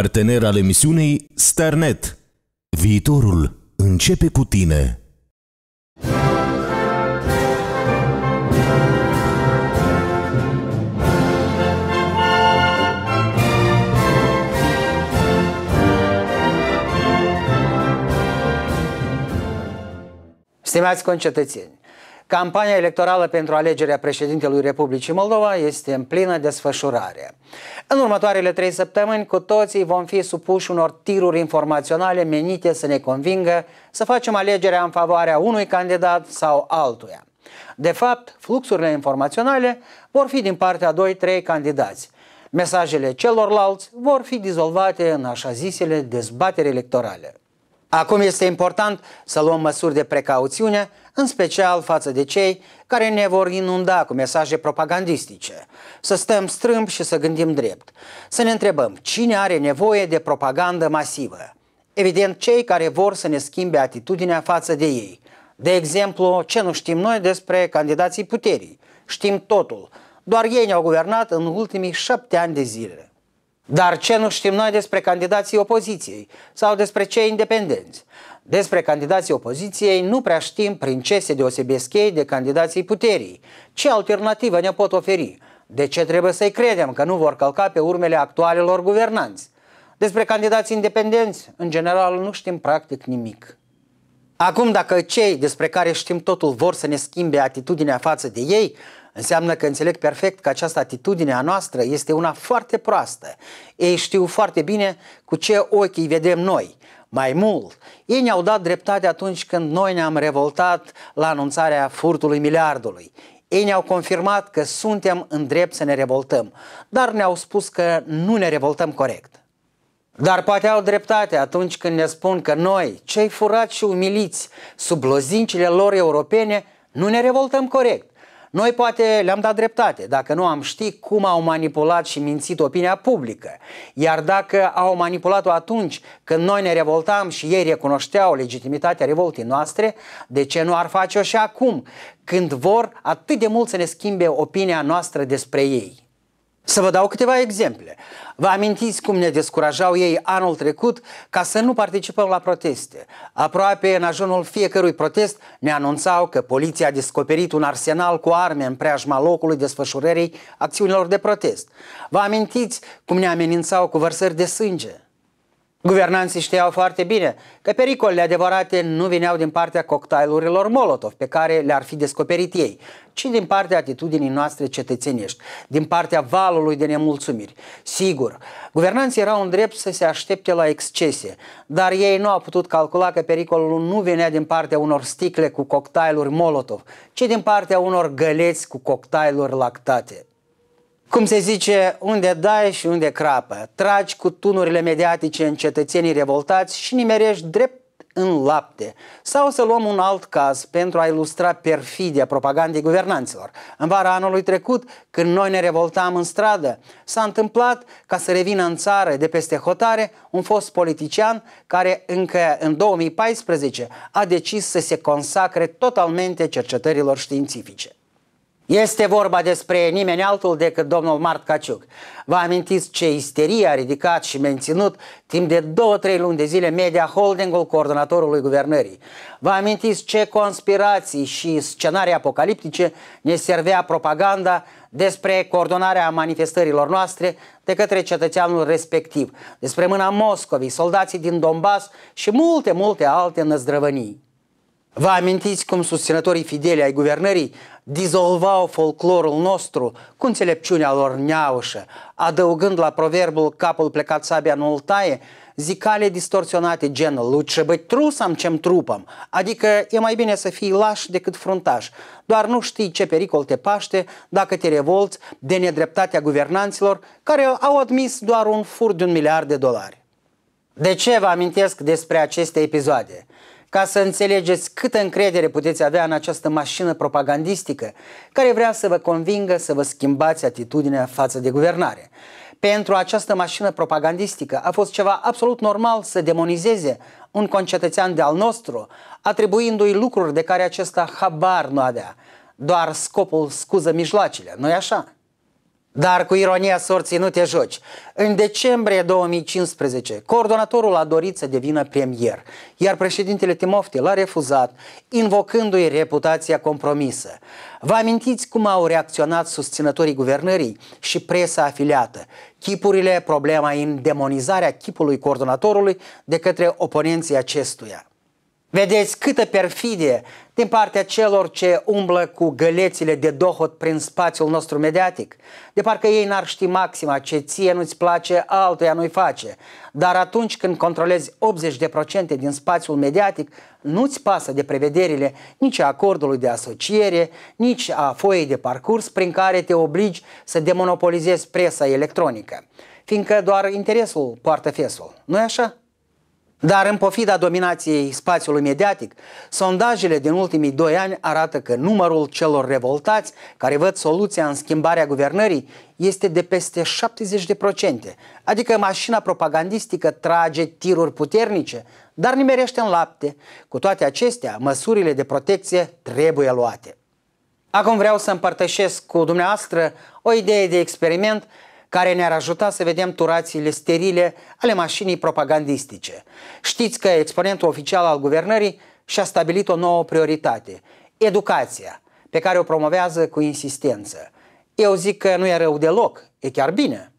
Partener al emisiunii Starnet. Viitorul începe cu tine. Stimați concetățeni, Campania electorală pentru alegerea președintelui Republicii Moldova este în plină desfășurare. În următoarele trei săptămâni, cu toții vom fi supuși unor tiruri informaționale menite să ne convingă să facem alegerea în favoarea unui candidat sau altuia. De fapt, fluxurile informaționale vor fi din partea 2-3 candidați. Mesajele celorlalți vor fi dizolvate în așa zisele dezbateri electorale. Acum este important să luăm măsuri de precauțiune, în special față de cei care ne vor inunda cu mesaje propagandistice. Să stăm strâmb și să gândim drept. Să ne întrebăm cine are nevoie de propagandă masivă. Evident, cei care vor să ne schimbe atitudinea față de ei. De exemplu, ce nu știm noi despre candidații puterii? Știm totul. Doar ei ne-au guvernat în ultimii șapte ani de zile. Dar ce nu știm noi despre candidații opoziției sau despre cei independenți? Despre candidații opoziției nu prea știm prin ce se deosebesc ei de candidații puterii. Ce alternativă ne pot oferi? De ce trebuie să-i credem că nu vor călca pe urmele actualelor guvernanți? Despre candidații independenți, în general, nu știm practic nimic. Acum, dacă cei despre care știm totul vor să ne schimbe atitudinea față de ei, înseamnă că înțeleg perfect că această atitudine a noastră este una foarte proastă. Ei știu foarte bine cu ce ochi îi vedem noi. Mai mult, ei ne-au dat dreptate atunci când noi ne-am revoltat la anunțarea furtului miliardului. Ei ne-au confirmat că suntem în drept să ne revoltăm, dar ne-au spus că nu ne revoltăm corect. Dar poate au dreptate atunci când ne spun că noi, cei furați și umiliți sub lozincile lor europene, nu ne revoltăm corect. Noi poate le-am dat dreptate, dacă nu am ști cum au manipulat și mințit opinia publică. Iar dacă au manipulat-o atunci când noi ne revoltam și ei recunoșteau legitimitatea revoltei noastre, de ce nu ar face-o și acum, când vor atât de mult să ne schimbe opinia noastră despre ei? Să vă dau câteva exemple. Vă amintiți cum ne descurajau ei anul trecut ca să nu participăm la proteste. Aproape în ajunul fiecărui protest ne anunțau că poliția a descoperit un arsenal cu arme în preajma locului desfășurării acțiunilor de protest. Vă amintiți cum ne amenințau cu vărsări de sânge? Guvernanții știau foarte bine că pericolele adevărate nu vineau din partea cocktailurilor Molotov pe care le-ar fi descoperit ei, ci din partea atitudinii noastre cetățenești, din partea valului de nemulțumiri. Sigur, guvernanții erau în drept să se aștepte la excese, dar ei nu au putut calcula că pericolul nu venea din partea unor sticle cu cocktailuri Molotov, ci din partea unor găleți cu cocktailuri lactate. Cum se zice, unde dai și unde crapă, tragi cu tunurile mediatice în cetățenii revoltați și nimerești drept în lapte. Sau să luăm un alt caz pentru a ilustra perfidia propagandei guvernanților. În vara anului trecut, când noi ne revoltam în stradă, s-a întâmplat ca să revină în țară de peste hotare un fost politician care încă în 2014 a decis să se consacre totalmente cercetărilor științifice. Este vorba despre nimeni altul decât domnul Mart Caciuc. Vă amintiți ce isterie a ridicat și menținut timp de 2-3 luni de zile media holdingul coordonatorului guvernării. Vă amintiți ce conspirații și scenarii apocaliptice ne servea propaganda despre coordonarea manifestărilor noastre de către cetățeanul respectiv, despre mâna Moscovii, soldații din Donbass și multe, multe alte năzdrăvănii. Vă amintiți cum susținătorii fideli ai guvernării dizolvau folclorul nostru cu înțelepciunea lor neaușă, adăugând la proverbul capul plecat sabia nu taie, zicale distorsionate genul „Luce, быть трусом, чем trupam”, adică e mai bine să fii laș decât fruntaș, doar nu știi ce pericol te paște dacă te revolți de nedreptatea guvernanților care au admis doar un fur de un miliard de dolari. De ce vă amintesc despre aceste episoade? ca să înțelegeți câtă încredere puteți avea în această mașină propagandistică care vrea să vă convingă să vă schimbați atitudinea față de guvernare. Pentru această mașină propagandistică a fost ceva absolut normal să demonizeze un concetățean de al nostru, atribuindu-i lucruri de care acesta habar nu avea. Doar scopul scuză mijloacele, nu-i așa? Dar cu ironia sorții nu te joci. În decembrie 2015, coordonatorul a dorit să devină premier, iar președintele Timofte l-a refuzat, invocându-i reputația compromisă. Vă amintiți cum au reacționat susținătorii guvernării și presa afiliată? Chipurile, problema în demonizarea chipului coordonatorului de către oponenții acestuia. Vedeți câtă perfidie din partea celor ce umblă cu gălețile de dohot prin spațiul nostru mediatic. De parcă ei n-ar ști maxima ce ție nu-ți place, altuia nu-i face. Dar atunci când controlezi 80% din spațiul mediatic, nu-ți pasă de prevederile nici a acordului de asociere, nici a foiei de parcurs prin care te obligi să demonopolizezi presa electronică. Fiindcă doar interesul poartă fesul, nu-i așa? Dar în pofida dominației spațiului mediatic, sondajele din ultimii doi ani arată că numărul celor revoltați care văd soluția în schimbarea guvernării este de peste 70%, adică mașina propagandistică trage tiruri puternice, dar nimerește în lapte. Cu toate acestea, măsurile de protecție trebuie luate. Acum vreau să împărtășesc cu dumneavoastră o idee de experiment care ne-ar ajuta să vedem turațiile sterile ale mașinii propagandistice. Știți că exponentul oficial al guvernării și-a stabilit o nouă prioritate, educația, pe care o promovează cu insistență. Eu zic că nu e rău deloc, e chiar bine.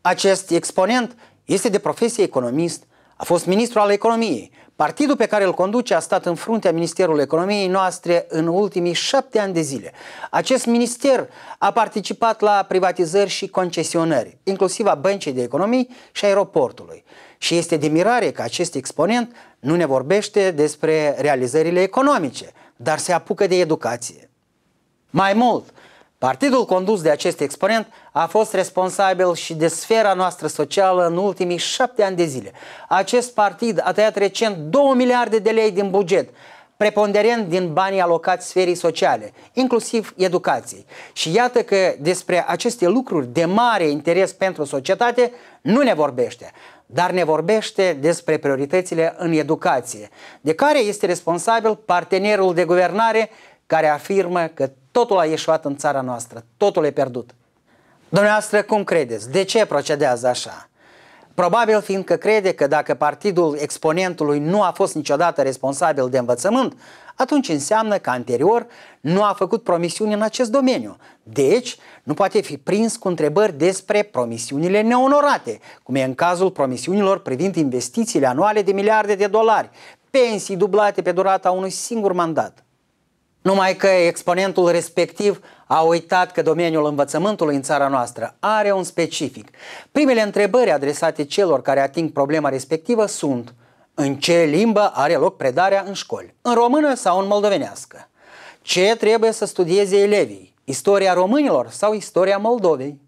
Acest exponent este de profesie economist, a fost ministru al economiei Partidul pe care îl conduce a stat în fruntea Ministerului Economiei noastre în ultimii șapte ani de zile. Acest minister a participat la privatizări și concesionări, inclusiv a băncii de economii și aeroportului. Și este de mirare că acest exponent nu ne vorbește despre realizările economice, dar se apucă de educație. Mai mult, Partidul condus de acest exponent a fost responsabil și de sfera noastră socială în ultimii șapte ani de zile. Acest partid a tăiat recent 2 miliarde de lei din buget, preponderent din banii alocați sferii sociale, inclusiv educației. Și iată că despre aceste lucruri de mare interes pentru societate nu ne vorbește, dar ne vorbește despre prioritățile în educație, de care este responsabil partenerul de guvernare care afirmă că Totul a ieșuat în țara noastră, totul e pierdut. Dumneavoastră, cum credeți? De ce procedează așa? Probabil fiindcă crede că dacă partidul exponentului nu a fost niciodată responsabil de învățământ, atunci înseamnă că anterior nu a făcut promisiuni în acest domeniu. Deci, nu poate fi prins cu întrebări despre promisiunile neonorate, cum e în cazul promisiunilor privind investițiile anuale de miliarde de dolari, pensii dublate pe durata unui singur mandat. Numai că exponentul respectiv a uitat că domeniul învățământului în țara noastră are un specific. Primele întrebări adresate celor care ating problema respectivă sunt în ce limbă are loc predarea în școli, în română sau în moldovenească, ce trebuie să studieze elevii, istoria românilor sau istoria Moldovei.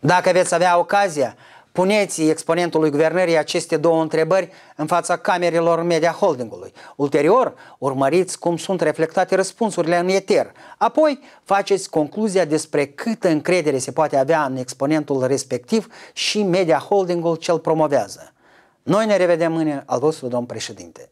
Dacă veți avea ocazia, Puneți exponentului guvernării aceste două întrebări în fața camerelor media holdingului. Ulterior, urmăriți cum sunt reflectate răspunsurile în eter. Apoi, faceți concluzia despre câtă încredere se poate avea în exponentul respectiv și media holdingul cel promovează. Noi ne revedem mâine al vostru domn președinte.